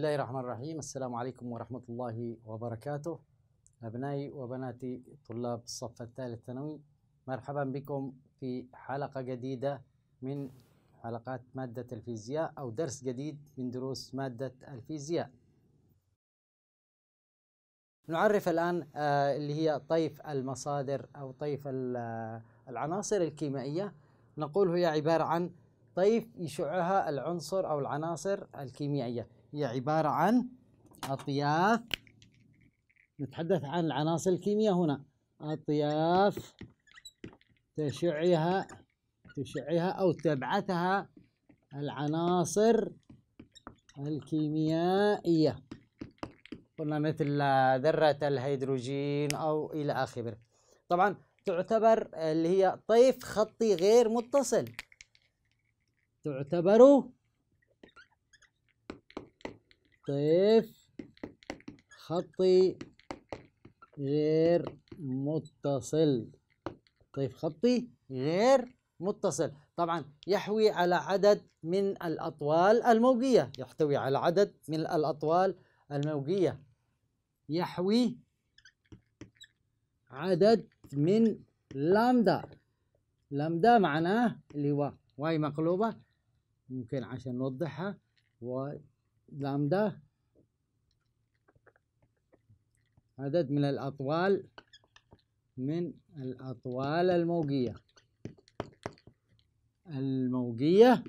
الله الرحمن الرحيم السلام عليكم ورحمة الله وبركاته أبنائي وبناتي طلاب الصف الثالث ثانوي مرحبا بكم في حلقة جديدة من حلقات مادة الفيزياء أو درس جديد من دروس مادة الفيزياء نعرف الآن آه، اللي هي طيف المصادر أو طيف آه، العناصر الكيميائية نقول هي عبارة عن طيف يشعها العنصر أو العناصر الكيميائية هي عبارة عن أطياف نتحدث عن العناصر الكيمياء هنا أطياف تشعها تشعها أو تبعثها العناصر الكيميائية قلنا مثل ذرة الهيدروجين أو إلى آخره طبعا تعتبر اللي هي طيف خطي غير متصل تعتبر موقف خطي غير متصل طيف خطي غير متصل طبعا يحوي على عدد من الأطوال الموجية يحتوي على عدد من الأطوال الموجية يحوي عدد من لامدا لامدا معناه اللي هو واي مقلوبة ممكن عشان نوضحها واي لامدا عدد من الأطوال من الأطوال الموجية الموجية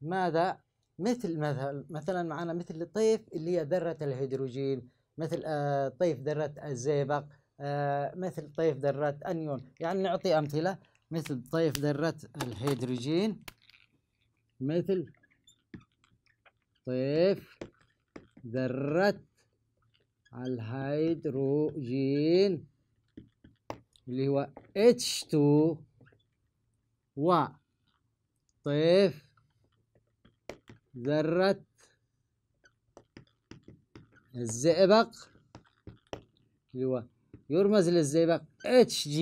ماذا مثل مثلا مثلا معنا مثل الطيف اللي هي ذرة الهيدروجين مثل آه طيف ذرة الزئبق آه مثل طيف ذرة أنيون يعني نعطي أمثلة مثل طيف ذرة الهيدروجين مثل طيف ذرة الهيدروجين اللي هو H2 و طيف ذرة الزئبق اللي هو يرمز للزئبق HG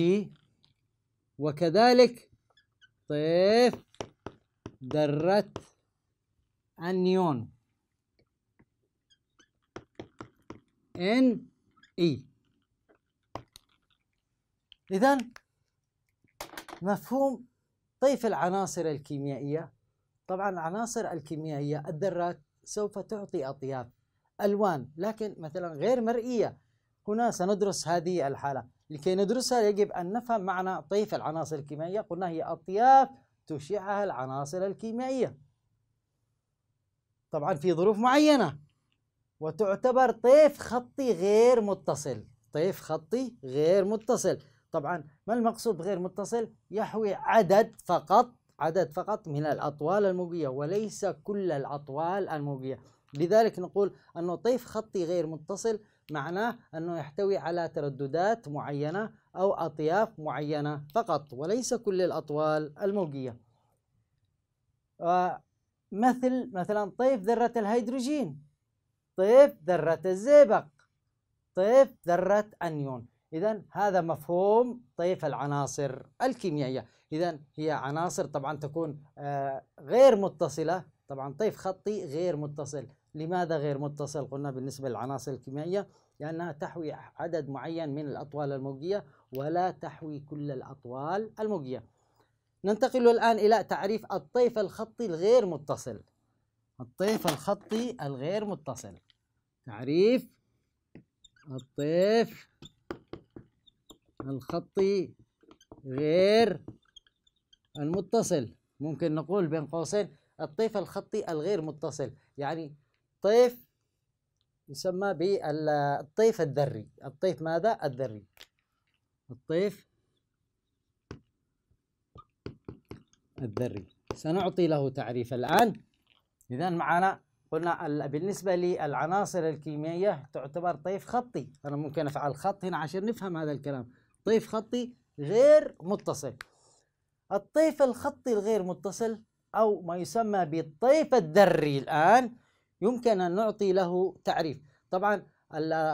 وكذلك طيف ذرة النيون N E إذا مفهوم طيف العناصر الكيميائية طبعا العناصر الكيميائية الذرات سوف تعطي أطياف ألوان لكن مثلا غير مرئية هنا سندرس هذه الحالة لكي ندرسها يجب أن نفهم معنى طيف العناصر الكيميائية قلنا هي أطياف تشعها العناصر الكيميائية طبعا في ظروف معينة وتعتبر طيف خطي غير متصل طيف خطي غير متصل طبعا ما المقصود بغير متصل يحوي عدد فقط عدد فقط من الأطوال الموجية وليس كل الأطوال الموجية لذلك نقول أنه طيف خطي غير متصل معناه أنه يحتوي على ترددات معينة أو أطياف معينة فقط وليس كل الأطوال الموجية آه، مثل مثلا طيف ذرة الهيدروجين طيف ذرة الزئبق طيف ذرة أنيون إذا هذا مفهوم طيف العناصر الكيميائية إذا هي عناصر طبعا تكون آه، غير متصلة طبعا طيف خطي غير متصل لماذا غير متصل قلنا بالنسبة للعناصر الكيميائية لأنها تحوي عدد معين من الأطوال الموجية ولا تحوي كل الأطوال الموجية ننتقل الآن إلى تعريف الطيف الخطي الغير متصل الطيف الخطي الغير متصل تعريف الطيف الخطي غير المتصل ممكن نقول بين قوسين الطيف الخطي الغير متصل يعني طيف يسمى بالطيف الذري الطيف ماذا الذري الطيف الذري سنعطي له تعريف الآن إذا معنا قلنا بالنسبة للعناصر الكيميائية تعتبر طيف خطي أنا ممكن أفعل خط هنا عشان نفهم هذا الكلام طيف خطي غير متصل الطيف الخطي الغير متصل أو ما يسمى بالطيف الذري الآن يمكن أن نعطي له تعريف طبعا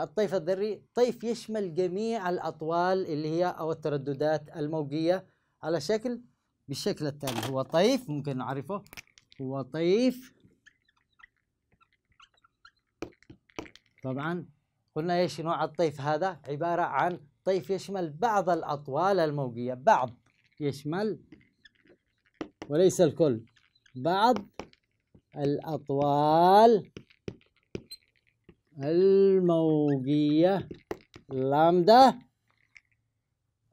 الطيف الذري طيف يشمل جميع الأطوال اللي هي أو الترددات الموجية على شكل بالشكل التالي هو طيف ممكن نعرفه هو طيف طبعا قلنا ايش نوع الطيف هذا عبارة عن طيف يشمل بعض الأطوال الموجية بعض يشمل وليس الكل بعض الأطوال الموجية لامدا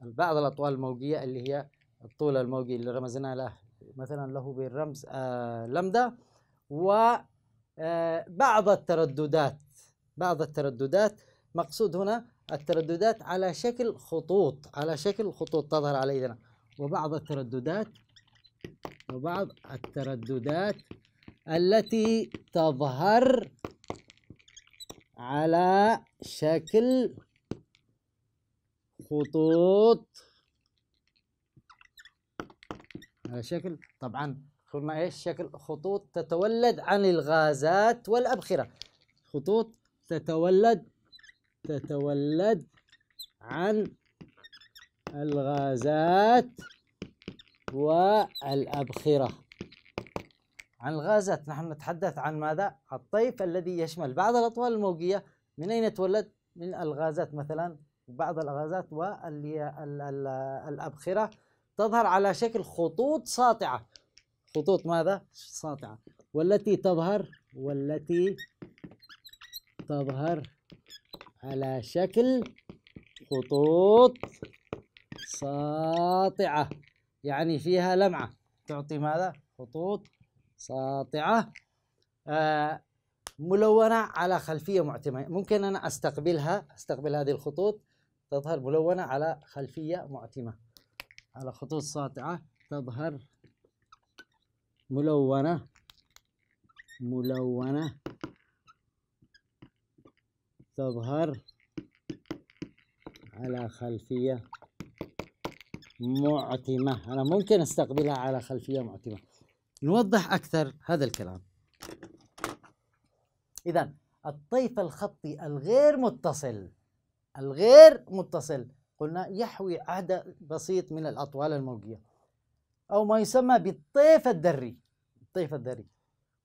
بعض الأطوال الموجية اللي هي الطول الموجي اللي رمزنا له مثلا له بالرمز آه لامدا وبعض آه، الترددات بعض الترددات مقصود هنا الترددات على شكل خطوط على شكل خطوط تظهر على يدنا وبعض الترددات وبعض الترددات التي تظهر على شكل خطوط على شكل طبعا قلنا ايش شكل خطوط تتولد عن الغازات والأبخرة خطوط تتولد تتولد عن الغازات والأبخرة عن الغازات نحن نتحدث عن ماذا؟ الطيف الذي يشمل بعض الأطوال الموجية من أين تولد؟ من الغازات مثلا بعض الغازات والابخره تظهر على شكل خطوط ساطعة خطوط ماذا؟ ساطعة والتي تظهر والتي تظهر على شكل خطوط ساطعة يعني فيها لمعة تعطي ماذا؟ خطوط ساطعة آه ملونة على خلفية معتمة ممكن أنا أستقبلها أستقبل هذه الخطوط تظهر ملونة على خلفية معتمة على خطوط ساطعة تظهر ملونة ملونة تظهر على خلفية معتمة أنا ممكن أستقبلها على خلفية معتمة نوضح أكثر هذا الكلام إذا الطيف الخطي الغير متصل الغير متصل قلنا يحوي عدد بسيط من الأطوال الموجية أو ما يسمى بالطيف الدري الطيف الدري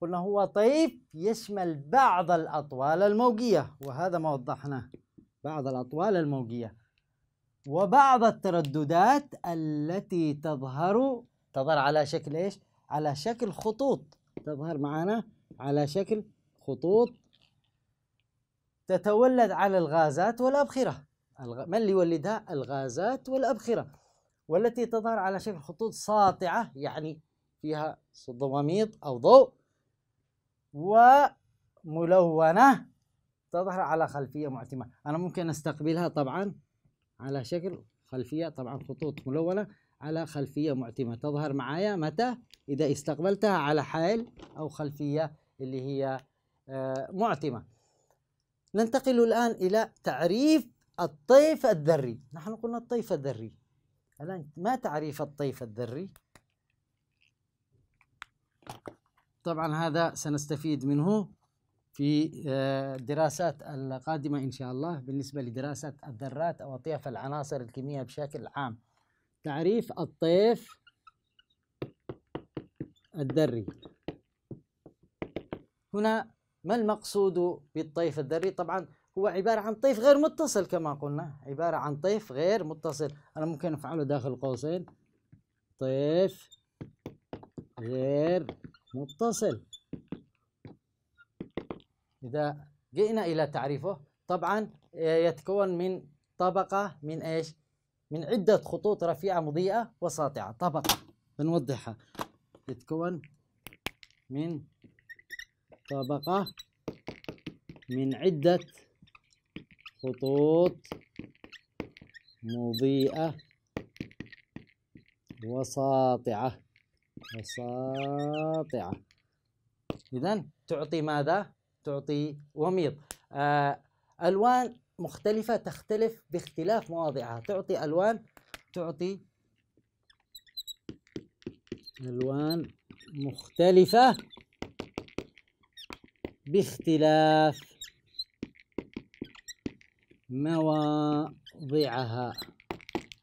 قلنا هو طيف يشمل بعض الأطوال الموجية وهذا ما وضحناه بعض الأطوال الموجية وبعض الترددات التي تظهر تظهر على شكل إيش؟ على شكل خطوط تظهر معنا على شكل خطوط تتولد على الغازات والأبخرة ما اللي يولدها الغازات والأبخرة والتي تظهر على شكل خطوط ساطعة يعني فيها ضواميط أو ضوء وملونة تظهر على خلفية معتمة أنا ممكن أستقبلها طبعا على شكل خلفية طبعا خطوط ملونة على خلفية معتمة تظهر معايا متى إذا استقبلتها على حال أو خلفية اللي هي آه، معتمة ننتقل الآن إلى تعريف الطيف الذري نحن قلنا الطيف الذري الآن ما تعريف الطيف الذري طبعا هذا سنستفيد منه في الدراسات آه، القادمة إن شاء الله بالنسبة لدراسة الذرات أو اطياف العناصر الكيمياء بشكل عام تعريف الطيف الذري هنا ما المقصود بالطيف الذري طبعا هو عبارة عن طيف غير متصل كما قلنا عبارة عن طيف غير متصل أنا ممكن أفعله داخل قوسين طيف غير متصل إذا جئنا إلى تعريفه طبعا يتكون من طبقة من إيش من عدة خطوط رفيعة مضيئة وساطعة طبقة بنوضحها تتكون من طبقة من عدة خطوط مضيئة وساطعة وساطعة إذا تعطي ماذا؟ تعطي وميض آه ألوان مختلفة تختلف باختلاف مواضعها تعطي ألوان تعطي ألوان مختلفة باختلاف مواضعها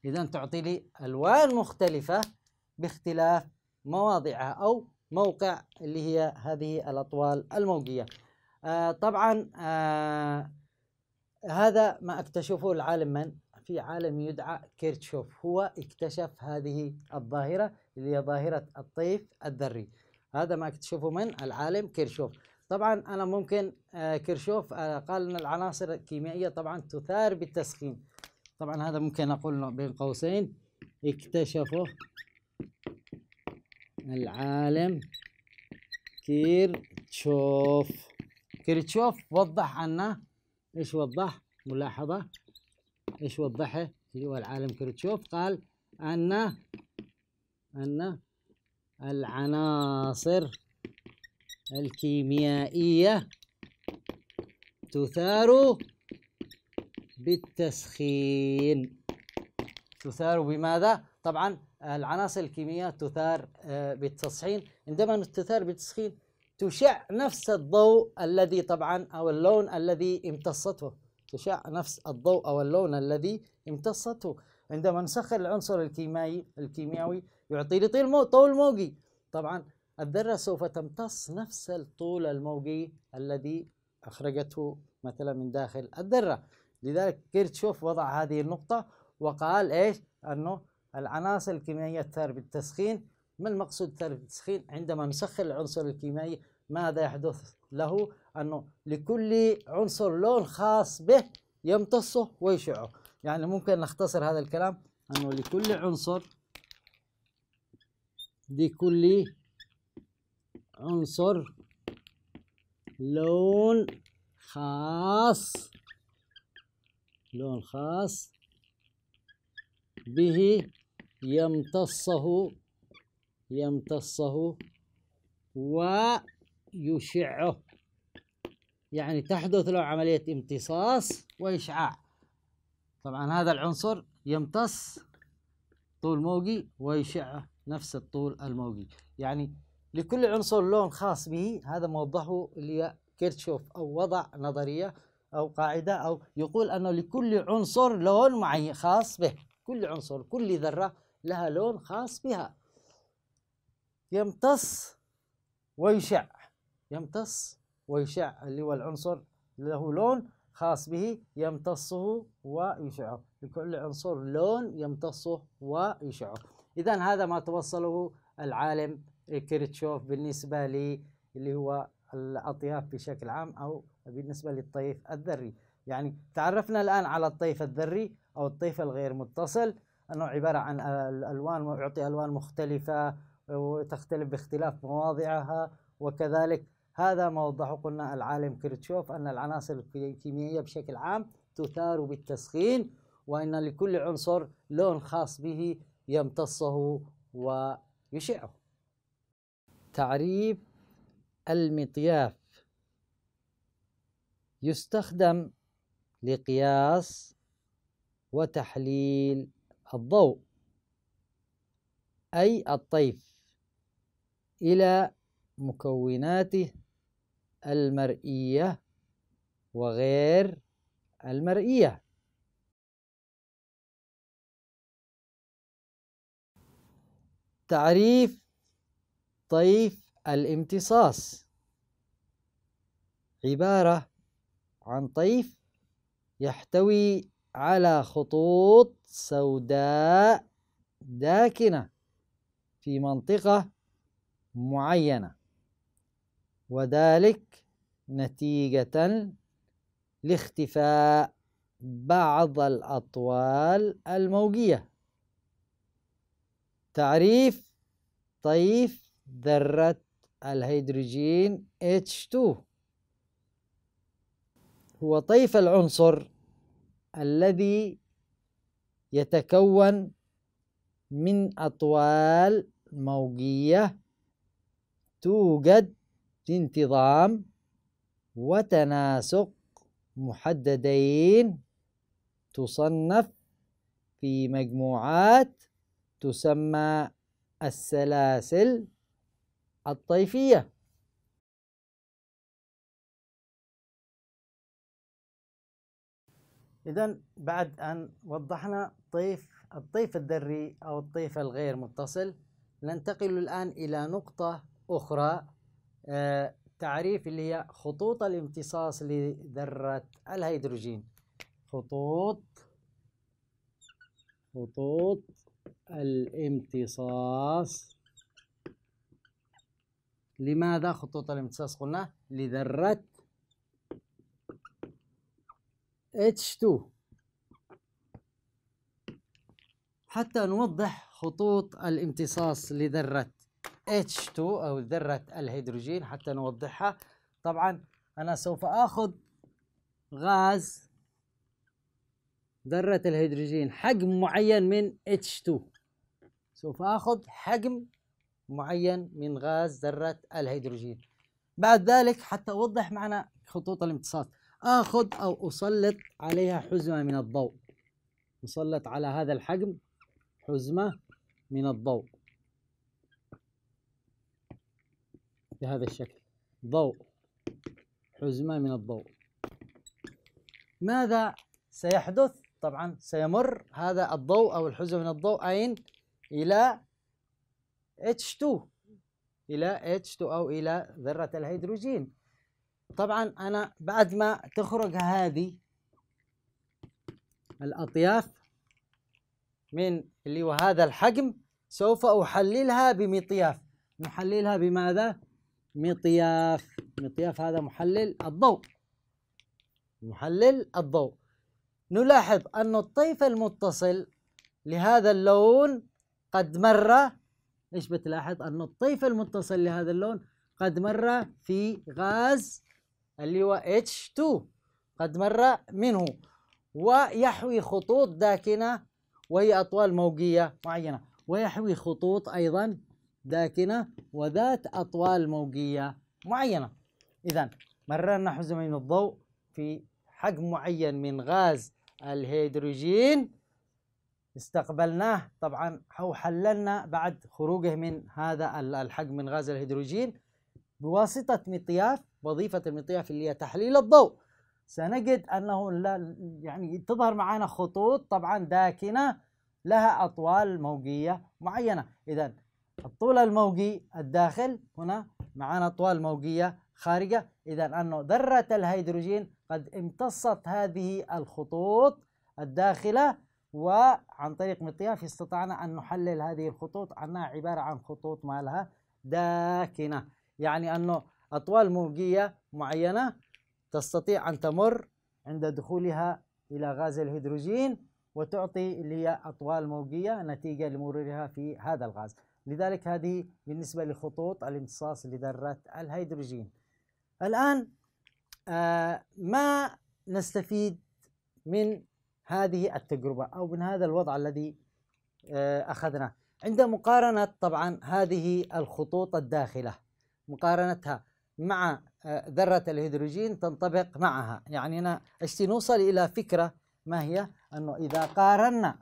إذا تعطي لي ألوان مختلفة باختلاف مواضعها أو موقع اللي هي هذه الأطوال الموجية آه طبعا آه هذا ما اكتشفه العالم من؟ في عالم يدعى كيرتشوف هو اكتشف هذه الظاهرة اللي هي ظاهرة الطيف الذري هذا ما اكتشفه من العالم كيرتشوف طبعا أنا ممكن آه، كيرشوف آه، قال أن العناصر الكيميائية طبعا تثار بالتسخين طبعا هذا ممكن أقول بين قوسين اكتشفه العالم كيرتشوف كيرتشوف وضح أن ايش وضح ملاحظة ايش وضحه هو العالم كرتشوف قال ان ان العناصر الكيميائية تثار بالتسخين تثار بماذا؟ طبعا العناصر الكيميائية تثار آه، بالتصحين عندما تثار بالتسخين تشع نفس الضوء الذي طبعا أو اللون الذي امتصته تشع نفس الضوء أو اللون الذي امتصته عندما نسخن العنصر الكيميائي الكيميائي يعطي لي طول طول موجي طبعا الذرة سوف تمتص نفس الطول الموجي الذي أخرجته مثلا من داخل الذرة لذلك كيرتشوف وضع هذه النقطة وقال إيش أنه العناصر الكيميائية تثار بالتسخين ما المقصود تعريف التسخين عندما نسخن العنصر الكيميائي ماذا يحدث له أنه لكل عنصر لون خاص به يمتصه ويشعه يعني ممكن نختصر هذا الكلام أنه لكل عنصر لكل عنصر لون خاص لون خاص به يمتصه يمتصه ويشعه يعني تحدث له عملية امتصاص وإشعاع طبعا هذا العنصر يمتص طول موجي ويشعه نفس الطول الموجي يعني لكل عنصر لون خاص به هذا موضحه كيرتشوف أو وضع نظرية أو قاعدة أو يقول أنه لكل عنصر لون معين خاص به كل عنصر كل ذرة لها لون خاص بها يمتص ويشع يمتص ويشع اللي هو العنصر له لون خاص به يمتصه ويشعه لكل عنصر لون يمتصه ويشعه إذا هذا ما توصله العالم كيرتشوف بالنسبة لي اللي هو الأطياف بشكل عام أو بالنسبة للطيف الذري يعني تعرفنا الآن على الطيف الذري أو الطيف الغير متصل أنه عبارة عن ألوان ويعطي ألوان مختلفة وتختلف باختلاف مواضعها وكذلك هذا ما وضحه قلنا العالم كرتشوف أن العناصر الكيميائية بشكل عام تثار بالتسخين وأن لكل عنصر لون خاص به يمتصه ويشعه تعريب المطياف يستخدم لقياس وتحليل الضوء أي الطيف إلى مكوناته المرئية وغير المرئية تعريف طيف الامتصاص عبارة عن طيف يحتوي على خطوط سوداء داكنة في منطقة معينة وذلك نتيجة لاختفاء بعض الأطوال الموجية تعريف طيف ذرة الهيدروجين H2 هو طيف العنصر الذي يتكون من أطوال موجية توجد انتظام وتناسق محددين تصنف في مجموعات تسمى السلاسل الطيفيه إذا بعد أن وضحنا طيف الطيف الذري أو الطيف الغير متصل ننتقل الآن إلى نقطة أخرى آه، تعريف اللي هي خطوط الامتصاص لذرة الهيدروجين خطوط خطوط الامتصاص لماذا خطوط الامتصاص قلنا لذرة H2 حتى نوضح خطوط الامتصاص لذرة H2 أو ذرة الهيدروجين حتى نوضحها طبعا أنا سوف آخذ غاز ذرة الهيدروجين حجم معين من H2 سوف آخذ حجم معين من غاز ذرة الهيدروجين بعد ذلك حتى أوضح معنا خطوط الامتصاص آخذ أو أسلط عليها حزمة من الضوء أسلط على هذا الحجم حزمة من الضوء بهذا الشكل ضوء حزمة من الضوء ماذا سيحدث طبعا سيمر هذا الضوء أو الحزمة من الضوء أين إلى H2 إلى H2 أو إلى ذرة الهيدروجين طبعا أنا بعد ما تخرج هذه الأطياف من اللي وهذا الحجم سوف أحللها بمطياف نحللها بماذا؟ مطياف مطياف هذا محلل الضوء محلل الضوء نلاحظ أن الطيف المتصل لهذا اللون قد مر ايش بتلاحظ أن الطيف المتصل لهذا اللون قد مر في غاز اللي هو H2 قد مر منه ويحوي خطوط داكنة وهي أطوال موجية معينة ويحوي خطوط أيضا داكنة وذات أطوال موجية معينة إذا مررنا حزمين الضوء في حجم معين من غاز الهيدروجين استقبلناه طبعا أو حللنا بعد خروجه من هذا الحجم من غاز الهيدروجين بواسطة مطياف وظيفة المطياف اللي هي تحليل الضوء سنجد أنه لا يعني تظهر معنا خطوط طبعا داكنة لها أطوال موجية معينة إذا الطول الموجي الداخل هنا معانا طوال موجية خارجة إذا أنه ذرة الهيدروجين قد امتصت هذه الخطوط الداخلة وعن طريق مطياف استطعنا أن نحلل هذه الخطوط أنها عبارة عن خطوط مالها داكنة يعني أنه أطوال موجية معينة تستطيع أن تمر عند دخولها إلى غاز الهيدروجين وتعطي اللي هي أطوال موجية نتيجة لمرورها في هذا الغاز لذلك هذه بالنسبة لخطوط الامتصاص لذرات الهيدروجين الآن آه ما نستفيد من هذه التجربة أو من هذا الوضع الذي آه أخذناه عند مقارنة طبعا هذه الخطوط الداخلة مقارنتها مع آه، ذرة الهيدروجين تنطبق معها يعني أنا أشتي نوصل إلى فكرة ما هي أنه إذا قارنا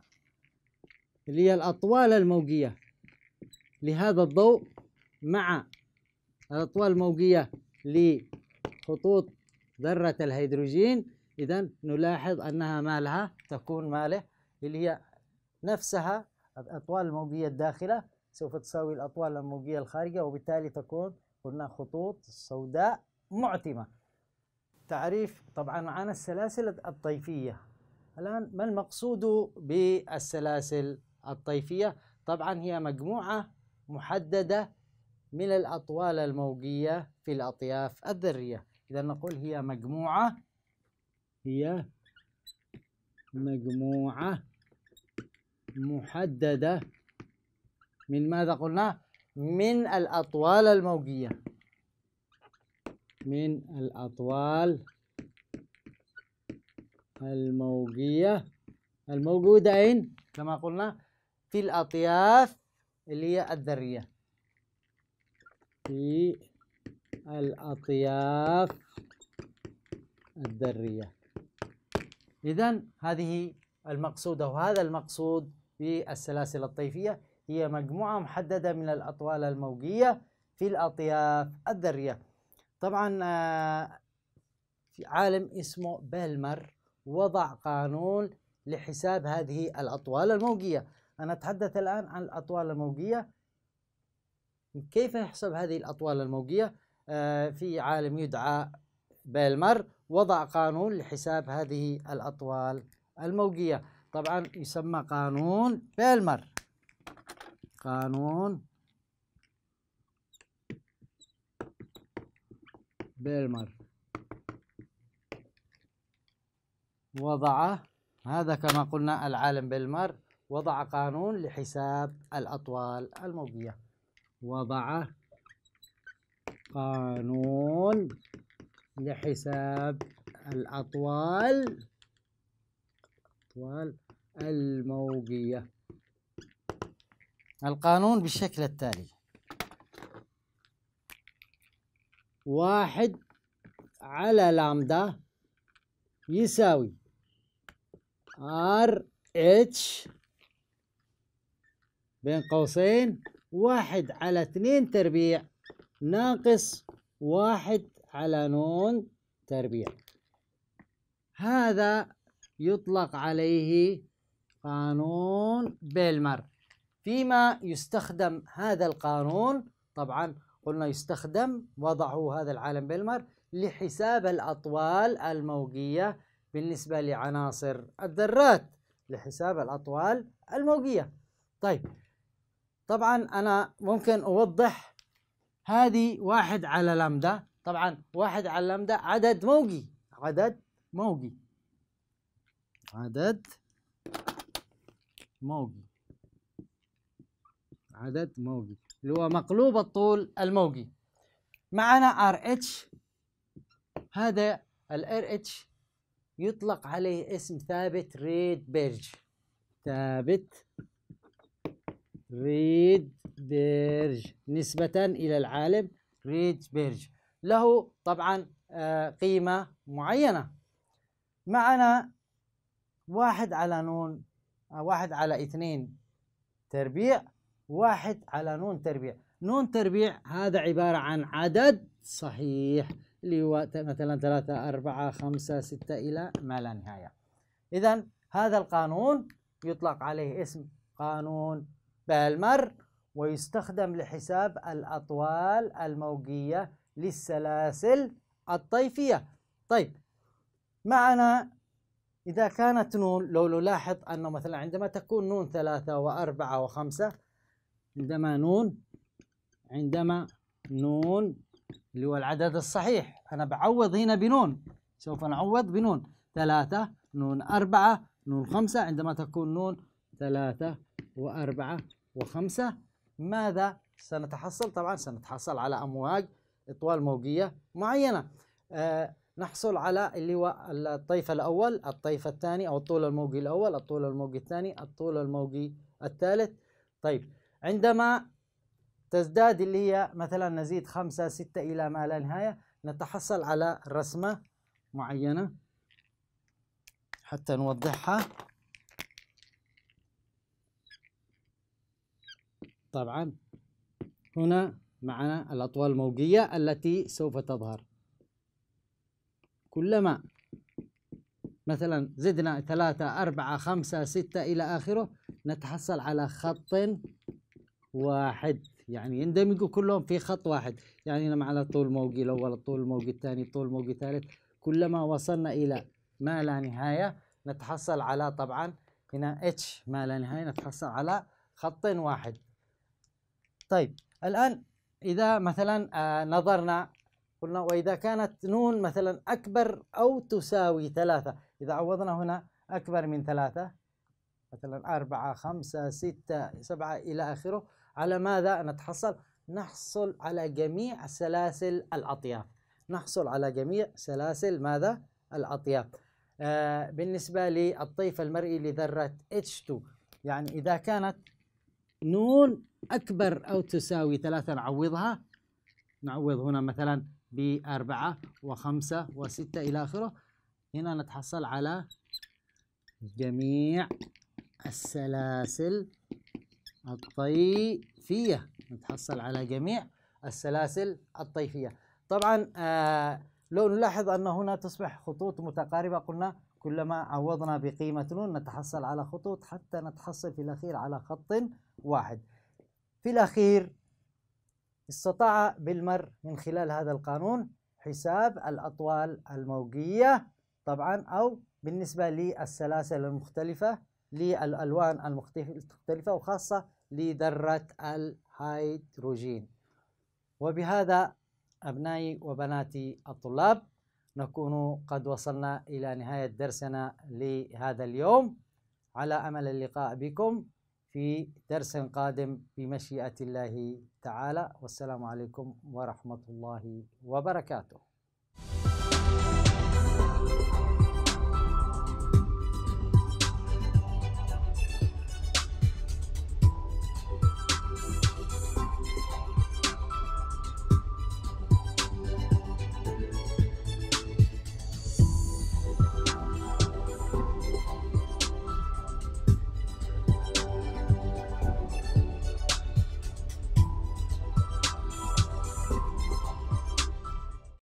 اللي هي الأطوال الموجية لهذا الضوء مع الأطوال الموجية لخطوط ذرة الهيدروجين إذا نلاحظ أنها مالها تكون ماله اللي هي نفسها الأطوال الموجية الداخلة سوف تساوي الأطوال الموجية الخارجة وبالتالي تكون قلنا خطوط سوداء معتمة تعريف طبعا معنا السلاسل الطيفية الآن ما المقصود بالسلاسل الطيفية؟ طبعا هي مجموعة محددة من الأطوال الموجية في الأطياف الذرية إذا نقول هي مجموعة هي مجموعة محددة من ماذا قلنا؟ من الأطوال الموجية من الأطوال الموجية الموجودة أين؟ كما قلنا في الأطياف اللي هي الذرية في الأطياف الذرية إذا هذه المقصودة وهذا المقصود في السلاسل الطيفية هي مجموعة محددة من الأطوال الموجية في الأطياف الذرية طبعا آه، في عالم اسمه بيلمر وضع قانون لحساب هذه الأطوال الموجية أنا أتحدث الآن عن الأطوال الموجية كيف يحسب هذه الأطوال الموجية آه، في عالم يدعى بالمر وضع قانون لحساب هذه الأطوال الموجية طبعا يسمى قانون بالمر قانون بالمر وضعه هذا كما قلنا العالم بالمر وضع قانون لحساب الأطوال الموجية وضع قانون لحساب الأطوال الأطوال الموجية القانون بالشكل التالي واحد على لامدا يساوي R H بين قوسين واحد على اتنين تربيع ناقص واحد على نون تربيع هذا يطلق عليه قانون بيلمر فيما يستخدم هذا القانون طبعا قلنا يستخدم وضعه هذا العالم بيلمر لحساب الأطوال الموجية بالنسبة لعناصر الذرات لحساب الأطوال الموجية طيب طبعا انا ممكن اوضح هذه واحد على لامدا طبعا واحد على لامدا عدد موجي عدد موجي عدد موجي عدد موجي اللي هو مقلوب الطول الموجي معنا ار اتش هذا الار اتش يطلق عليه اسم ثابت ريد بيرج ثابت ريدبيرج نسبة إلى العالم ريدبيرج له طبعا آه، قيمة معينة معنا واحد على نون آه، واحد على اثنين تربيع واحد على نون تربيع نون تربيع هذا عبارة عن عدد صحيح اللي هو مثلا ثلاثة أربعة خمسة ستة إلى ما لا نهاية إذا هذا القانون يطلق عليه اسم قانون بالمر ويستخدم لحساب الأطوال الموجية للسلاسل الطيفية طيب معنا إذا كانت نون لو نلاحظ أنه مثلا عندما تكون نون ثلاثة وأربعة وخمسة عندما نون عندما نون اللي هو العدد الصحيح أنا بعوض هنا بنون سوف نعوض بنون ثلاثة نون أربعة نون خمسة عندما تكون نون ثلاثة وأربعة وخمسة ماذا سنتحصل طبعا سنتحصل على أمواج إطوال موجية معينة آه نحصل على اللي هو الطيف الأول الطيف الثاني أو الطول الموجي الأول الطول الموجي الثاني الطول الموجي الثالث طيب عندما تزداد اللي هي مثلا نزيد خمسة ستة إلى ما لا نهاية نتحصل على رسمة معينة حتى نوضحها طبعا هنا معنا الأطوال الموجية التي سوف تظهر كلما مثلا زدنا ثلاثة أربعة خمسة ستة إلى آخره نتحصل على خط واحد يعني يندمجوا كلهم في خط واحد يعني معنا الطول الموجي الأول الطول الموجي الثاني الطول الموجي الثالث كلما وصلنا إلى ما لا نهاية نتحصل على طبعا هنا اتش ما لا نهاية نتحصل على خط واحد طيب الآن إذا مثلا آه، نظرنا قلنا وإذا كانت نون مثلا أكبر أو تساوي ثلاثة إذا عوضنا هنا أكبر من ثلاثة مثلا أربعة خمسة ستة سبعة إلى آخره على ماذا نتحصل؟ نحصل على جميع سلاسل الأطياف نحصل على جميع سلاسل ماذا؟ الأطياف آه بالنسبة للطيف المرئي لذرة H2 يعني إذا كانت نون أكبر أو تساوي ثلاثة نعوضها نعوض هنا مثلا بأربعة وخمسة وستة إلى آخره هنا نتحصل على جميع السلاسل الطيفية نتحصل على جميع السلاسل الطيفية طبعا آه لو نلاحظ أن هنا تصبح خطوط متقاربة قلنا كلما عوضنا بقيمة نون نتحصل على خطوط حتى نتحصل في الأخير على خط واحد في الأخير استطاع بالمر من خلال هذا القانون حساب الأطوال الموجية طبعا أو بالنسبة للسلاسل المختلفة للألوان المختلفة وخاصة لذرة الهيدروجين وبهذا أبنائي وبناتي الطلاب نكون قد وصلنا إلى نهاية درسنا لهذا اليوم على أمل اللقاء بكم في درس قادم بمشيئة الله تعالى والسلام عليكم ورحمة الله وبركاته